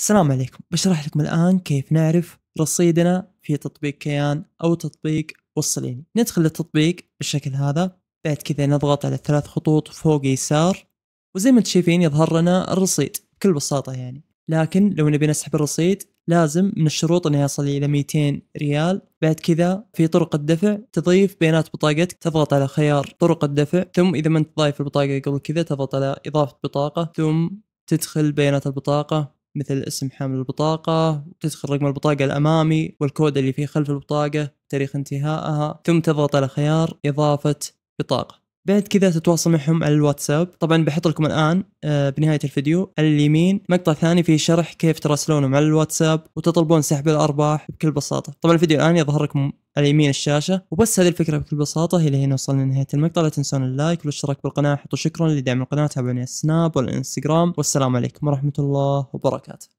السلام عليكم بشرح لكم الآن كيف نعرف رصيدنا في تطبيق كيان أو تطبيق وصليني ندخل التطبيق بالشكل هذا بعد كذا نضغط على الثلاث خطوط فوق يسار وزي ما تشوفين يظهر لنا الرصيد بكل بساطة يعني لكن لو نبي نسحب الرصيد لازم من الشروط انه يصل الى 200 ريال بعد كذا في طرق الدفع تضيف بيانات بطاقتك تضغط على خيار طرق الدفع ثم اذا ما انت ضايف البطاقه قبل كذا تضغط على اضافه بطاقه ثم تدخل بيانات البطاقه مثل اسم حامل البطاقة تدخل رقم البطاقة الأمامي والكود اللي فيه خلف البطاقة تاريخ انتهائها ثم تضغط على خيار إضافة بطاقة بعد كذا تتواصل معهم على الواتساب طبعا بحط لكم الان آه، بنهايه الفيديو على اليمين مقطع ثاني فيه شرح كيف تراسلونهم على الواتساب وتطلبون سحب الارباح بكل بساطه طبعا الفيديو الان يظهر لكم على يمين الشاشه وبس هذه الفكره بكل بساطه هي اللي هنا وصلنا لنهايه المقطع لا تنسون اللايك والاشتراك بالقناه حطوا شكرا لدعم القناه تابعوني على السناب والانستغرام والسلام عليكم ورحمه الله وبركاته